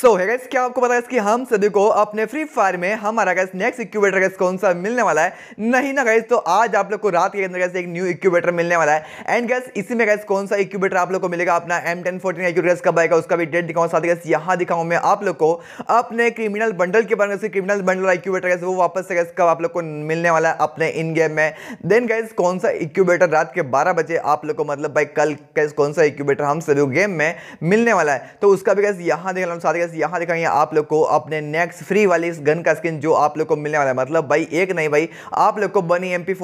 सो so, है क्या आपको पता है कि हम सभी को अपने फ्री फायर में हमारा गैस नेक्स्ट इक्यूबेटर गैस कौन सा मिलने वाला है नहीं ना गैस तो आज आप लोग को रात के अंदर गैस एक न्यू इक्यूबेटर मिलने वाला है एंड गैस इसी में गैस कौन सा इक्यूबेटर आप लोग को मिलेगा अपना एम टेन फोर्टीन इक्यूबेटर कब आएगा उसका भी डेट दिखाऊँ साथ गैस यहाँ दिखाऊँ मैं आप लोग को अपने क्रिमिनल बंडल के बारे में क्रिमिनल बंडल और इक्यूबेटर गैस वो वापस से गैस कब आप लोग को मिलने वाला है अपने इन गेम में देन गैस कौन सा इक्यूबेटर रात के बारह बजे आप लोग को मतलब भाई कल गैस कौन सा इक्यूबेटर हम सभी गेम में मिलने वाला है तो उसका भी गैस यहाँ दिखाना साथ गाइस यहाँ दिखाएंगे आप लोग को अपने नेक्स्ट फ्री वाली इस गन का स्किन जो आप लोग को मिलने वाला है मतलब भाई एक नहीं भाई आप लोग को बनी एम पी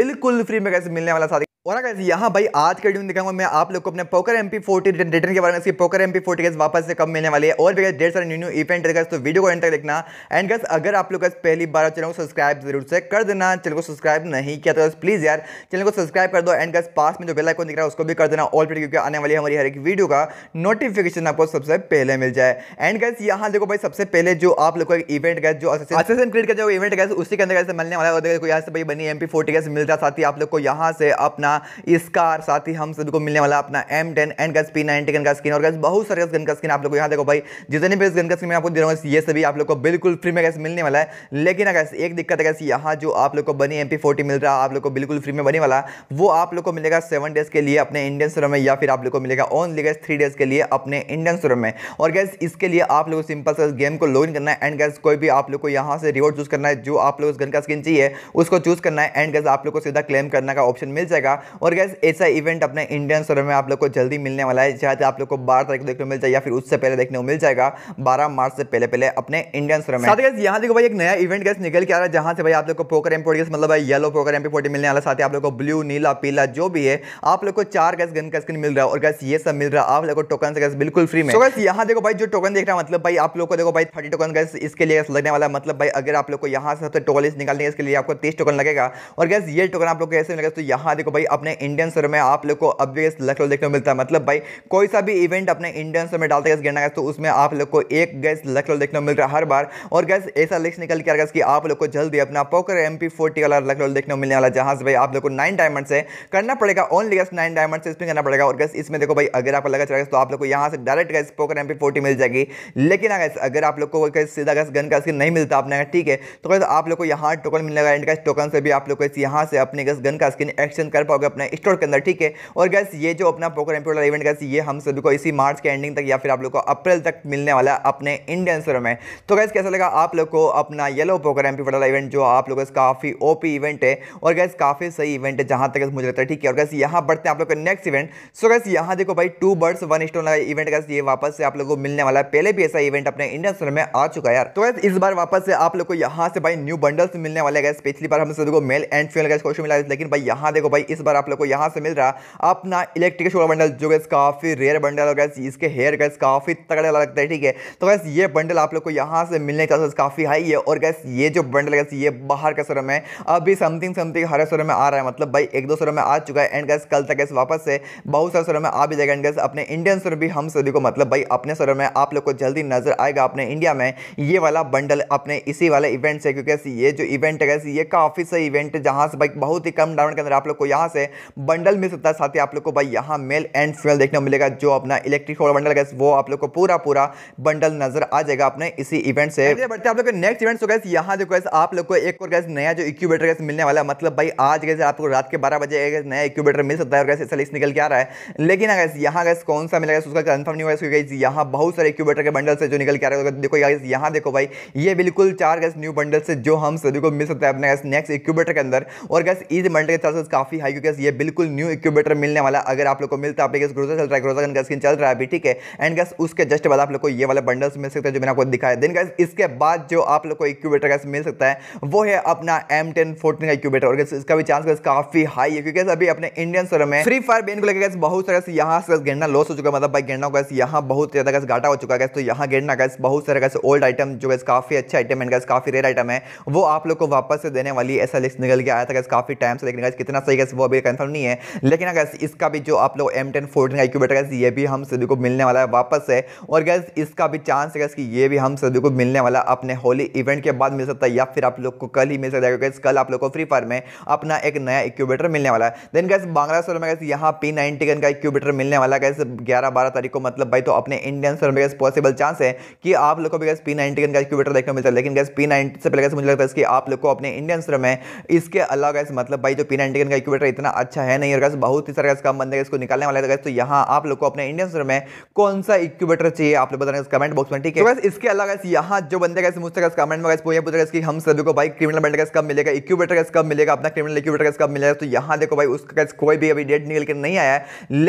बिल्कुल फ्री में कैसे मिलने वाला साथ और अगर यहाँ भाई आज के ड्यून दिखाऊंगा मैं आप लोग को अपने poker M P forty return के बारे में poker M P forty guys वापस से कब मिलने वाले है और भी ढेर सारे न्यू न्यू इवेंट रहेगा तो वीडियो को एंड तक देखना एंड गैस अगर आप लोग पहली बार चैनल को सब्सक्राइब जरूर से कर देना चैनल को सब्सक्राइब नहीं किया तो प्लीज़ यार चैनल को सब्सक्राइब कर दो एंड गैस पास में जो बेल आइकन दिख रहा है उसको भी कर देना ऑल पर क्योंकि आने वाली हमारी हर एक वीडियो का नोटिफिकेशन आपको सबसे पहले मिल जाए एंड गैस यहाँ देखो भाई सबसे पहले जो आप लोग का इवेंट गैस जो असिस्टेंट क्रिएट का जो इवेंट गैस उसी के अंदर गैस मिलने वाला है यहाँ से भाई बनी एम पी फोर्टी गैस मिलता साथ ही आप लोग को यहाँ से अपना अपना इसकार साथ ही हम सभी को मिलने वाला अपना एम टेन एंड गज पी नाइनटी गन का स्किन और गैस बहुत सारे गन का स्किन आप लोग यहाँ देखो भाई जितने भी गन का स्किन आपको दे रहा हूँ ये सभी आप लोग को बिल्कुल फ्री में गैस मिलने वाला है लेकिन अगर एक दिक्कत है यहाँ जो आप लोग को बनी एम मिल रहा है आप लोग को बिल्कुल फ्री में बने वाला वो आप लोग को मिलेगा सेवन डेज के लिए अपने इंडियन स्टोर में या फिर आप लोग को मिलेगा ओनली गैस थ्री डेज के लिए अपने इंडियन स्टोर में और गैस इसके लिए आप लोग सिंपल से गेम को लॉग करना है एंड गैस कोई भी आप लोग को यहाँ से रिवॉर्ड चूज करना है जो आप लोग उस गन का स्किन चाहिए उसको चूज करना है एंड गैस आप लोग को सीधा क्लेम करने का ऑप्शन मिल जाएगा और गैस ऐसा इवेंट अपने इंडियन सोलर में आप लोग को जल्दी मिलने वाला है शायद आप लोग को बारह तारीख देखने को मिल जाए या फिर उससे पहले देखने को मिल जाएगा बारह मार्च से पहले पहले अपने इंडियन सोलर में साथ गैस यहाँ देखो भाई एक नया इवेंट गैस निकल के आ रहा है जहाँ से भाई आप लोग को पोकर एम फोर्टी मतलब भाई येलो पोकर एम फोर्टी मिलने वाला साथ ही आप लोग को ब्लू नीला पीला जो भी है आप लोग को चार गैस गन का स्क्रीन मिल रहा है और गैस ये सब मिल रहा है आप लोग को टोकन गैस बिल्कुल फ्री में गैस यहाँ देखो भाई जो टोकन देख रहा है मतलब भाई आप लोग को देखो भाई थर्टी टोकन गैस इसके लिए लगने वाला मतलब भाई अगर आप लोग को यहाँ से सबसे टोकन निकालने इसके लिए आपको तीस टोकन लगेगा और गैस ये टोकन आप लोग को कैसे मिलेगा तो यहाँ देखो भाई अपने इंडियन स्टोर में आप लोग को अब्वियस लखनऊ देखने को मिलता है मतलब भाई कोई सा भी इवेंट अपने इंडियन स्टोर में डालते गैस गिरना गैस तो उसमें आप लोग को एक गैस लखनऊ देखने को मिल रहा है हर बार और गैस ऐसा लिस्ट निकल के आ गया कि आप लोग को जल्दी अपना पोकर एम पी फोर्टी वाला लखनऊ देखने को मिलने वाला जहाँ से भाई आप लोग को नाइन डायमंड से करना पड़ेगा ओनली गैस नाइन डायमंड से स्पिन करना पड़ेगा और गैस इसमें देखो भाई अगर आपको लगा चला तो आप लोग को यहाँ से direct guys poker M P मिल जाएगी लेकिन अगर अगर आप लोग को सीधा गैस गन का नहीं मिलता अपने ठीक है तो गैस आप लोग को यहाँ टोकन मिलेगा एंड गैस टोकन से भी आप लोग को यहाँ से अपने गैस गन का स्किन एक्सचेंज कर पाओगे होगा अपने स्टोर के अंदर ठीक है और गैस ये जो अपना पोकर एम्प्यूटर इवेंट गैस ये हम सभी को इसी मार्च के एंडिंग तक या फिर आप लोग को अप्रैल तक मिलने वाला है अपने इंडियन स्टोर में तो गैस कैसा लगा आप लोग को अपना येलो पोकर एम वाला इवेंट जो आप लोग काफ़ी ओपी इवेंट है और गैस काफ़ी सही इवेंट है जहाँ तक मुझे लगता है ठीक है और गैस यहाँ बढ़ते हैं आप लोग का नेक्स्ट इवेंट सो गैस यहाँ देखो भाई टू बर्ड्स वन स्टोन वाला इवेंट गैस ये वापस से आप लोग को मिलने वाला है पहले भी ऐसा इवेंट अपने इंडियन स्टोर में आ चुका है यार तो गैस इस बार वापस से आप लोग को यहाँ से भाई न्यू बंडल्स मिलने वाले गैस पिछली बार हम सभी को male and female guys question मिला लेकिन भाई यहाँ देखो भाई इस नंबर आप लोग को यहाँ से मिल रहा अपना इलेक्ट्रिक शोर बंडल जो गैस काफ़ी रेयर बंडल और गैस इसके हेयर गैस काफ़ी तगड़े लगता है ठीक है तो गैस ये बंडल आप लोग को यहाँ से मिलने का चांसेस काफ़ी हाई है और गैस ये जो बंडल गैस ये बाहर का शोरूम है अभी समथिंग समथिंग हर शोरूम में आ रहा है मतलब भाई एक दो शोरूम में आ चुका है एंड गैस कल तक गैस वापस से बहुत सारे शोरूम में आ भी जाएगा एंड गैस अपने इंडियन शोरूम भी हम सभी को मतलब भाई अपने शोरूम में आप लोग को जल्दी नजर आएगा अपने इंडिया में ये वाला बंडल अपने इसी वाले इवेंट से क्योंकि ये जो इवेंट है गैस ये काफ़ी सही इवेंट है जहाँ से भाई बहुत ही कम डाउन के अंदर आप लोग को यहाँ से से बंडल मिल सकता है साथ ही आप लोग को भाई यहाँ मेल एंड फीमेल देखने को मिलेगा जो अपना इलेक्ट्रिक सोलर बंडल गैस वो आप लोग को पूरा पूरा बंडल नजर आ जाएगा अपने इसी इवेंट से बढ़ते आप लोग के नेक्स्ट इवेंट गैस यहाँ देखो गैस आप लोग को एक और गैस नया जो इक्यूबेटर गैस मिलने वाला है मतलब भाई आज गैस आपको रात के बारह बजे नया इक्यूबेटर मिल सकता है और गैस ऐसा लिस्ट निकल के आ रहा है लेकिन अगर यहाँ गैस कौन सा मिलेगा उसका कन्फर्म नहीं हुआ गैस यहाँ बहुत सारे इक्यूबेटर के बंडल से जो निकल के आ रहे हैं देखो गैस यहाँ देखो भाई ये बिल्कुल चार गैस न्यू बंडल से जो हम सभी को मिल सकता है अपने गैस नेक्स्ट इक्यूबेटर के अंदर और गैस इस बंडल के चार्जेस काफी हाई क्योंकि केस ये बिल्कुल न्यू इक्यूबेटर मिलने वाला अगर आप लोग को मिलता है आपके केस ग्रोजर चल रहा है ग्रोजर का स्किन चल रहा है अभी ठीक है एंड गैस उसके जस्ट बाद आप लोग को ये वाला बंडल्स मिल सकता है जो मैंने आपको दिखाया देन गैस इसके बाद जो आप लोग को इक्यूबेटर गैस मिल सकता है वो है अपना एम टेन फोर्टीन का इक्यूबेटर और गैस इसका भी चांस गैस काफी हाई है क्योंकि अभी अपने इंडियन सर्वर में फ्री फायर बेन को लेकर गैस बहुत सारे यहाँ से गिरना लॉस हो चुका है मतलब भाई गिरना गैस यहाँ बहुत ज़्यादा गैस घाटा हो चुका है तो यहाँ गिरना गैस बहुत सारे गैस ओल्ड आइटम जो गैस काफी अच्छे आइटम एंड गैस काफी रेयर आइटम है वो आप लोग को वापस से देने वाली ऐसा लिस्ट निकल के आया था गैस काफी टाइम से लेकिन गैस कितना सही गैस वो अभी कोई कंफर्म नहीं है लेकिन अगर इसका भी जो आप लोग एम टेन फोर्टीन का इक्यूबेटर गैस ये भी हम सभी को मिलने वाला है वापस है और गैस इसका भी चांस है गैस कि ये भी हम सभी को मिलने वाला अपने होली इवेंट के बाद मिल सकता है या फिर आप लोग को कल ही मिल सकता है कल आप लोग को फ्री फायर में अपना एक नया इक्यूबेटर मिलने वाला है देन गैस बांग्ला सोलह में गैस यहाँ पी नाइनटी का इक्यूबेटर मिलने वाला गैस ग्यारह बारह तारीख को मतलब भाई तो अपने इंडियन सर्वर में गैस पॉसिबल चांस है कि आप लोग को भी गैस पी नाइनटी का इक्यूबेटर देखने को मिलता है लेकिन गैस पी नाइनटी से पहले गैस मुझे लगता है कि आप लोग को अपने इंडियन सर्वर में इसके अलावा गैस मतलब भाई जो पी नाइनटी का इक्यूबेटर इतना अच्छा है नहीं और गैस बहुत ही सारे गैस कम बंदे इसको निकालने वाले गैस तो, तो यहाँ आप लोग को अपने इंडियन सर में कौन सा इक्यूबेटर चाहिए आप लोग बताने कमेंट बॉक्स में ठीक है तो तो इसके अलावा गैस यहाँ जो बंदे गए मुझसे कमेंट में गैस पूछे पूछे कि हम सभी को भाई क्रिमिनल बैंड गैस कब मिलेगा इक्यूबेटर गैस कब मिलेगा अपना क्रिमिनल इक्यूबेटर गैस कब मिलेगा तो यहाँ देखो भाई उसका गैस कोई भी अभी डेट निकल के नहीं आया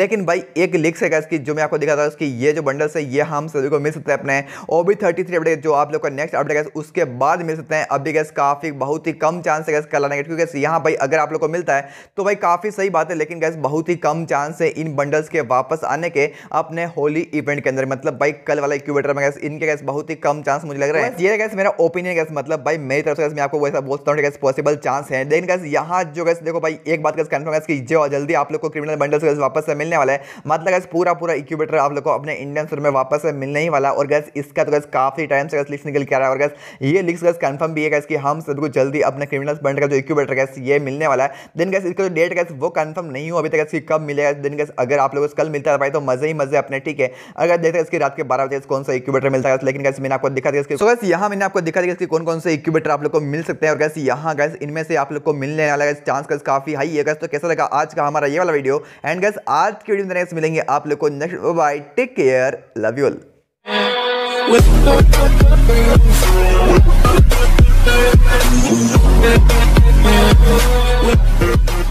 लेकिन भाई एक लिख है गैस की जो मैं आपको दिखा था उसकी ये जो बंडल्स है ये हम सभी को मिल सकते हैं अपने ओबी थर्टी थ्री अपडेट जो आप लोग का नेक्स्ट अपडेट गैस उसके बाद मिल सकते हैं अभी गैस काफी बहुत ही कम चांस है गैस कल आने क्योंकि यहाँ भाई अगर आप लोग को मिलता है तो भाई काफ़ी सही बात है लेकिन गैस बहुत ही कम चांस है इन बंडल्स के वापस आने के अपने होली इवेंट के अंदर मतलब भाई कल वाला इक्यूबेटर में गैस इनके गैस बहुत ही कम चांस मुझे लग रहा है ये गैस मेरा ओपिनियन गैस मतलब भाई मेरी तरफ से मैं आपको वैसा बोलता हूँ गैस पॉसिबल चांस है लेकिन गैस यहाँ जो गैस देखो भाई एक बात गैस कन्फर्म है कि जो जल्दी आप लोग को क्रिमिनल बंडल्स गैस वापस से मिलने वाला है मतलब गैस पूरा पूरा इक्यूबेटर आप लोग को अपने इंडियन स्टोर में वापस से मिलने ही वाला और गैस इसका तो गैस काफ़ी टाइम से गैस लिस्ट निकल के आ रहा है और गैस ये लिस्ट गैस कन्फर्म भी है गैस कि हम सबको जल्दी अपने क्रिमिनल बंडल का जो इक्यूबेटर गैस ये मिलने वाला है देन गैस इसका जो डेट डेट तो कैसे वो कंफर्म नहीं हूँ अभी तक इसकी कब मिलेगा दिन कैसे अगर आप लोग कल मिलता है भाई तो मजे ही मजे अपने ठीक है अगर देखते हैं इसकी रात के बारह बजे कौन सा इक्यूबेटर मिलता है लेकिन कैसे मैंने आपको दिखा दिया इसके so, यहाँ मैंने आपको दिखा दिया इसके कौन कौन से इक्यूबेटर आप लोग को मिल सकते हैं और कैसे यहाँ गैस इनमें से आप लोग को मिलने वाला चांस कैसे काफी हाई है तो कैसा लगा आज का हमारा ये वाला वीडियो एंड गैस आज की वीडियो में मिलेंगे आप लोग को next bye take care love you all With the the with Thank you.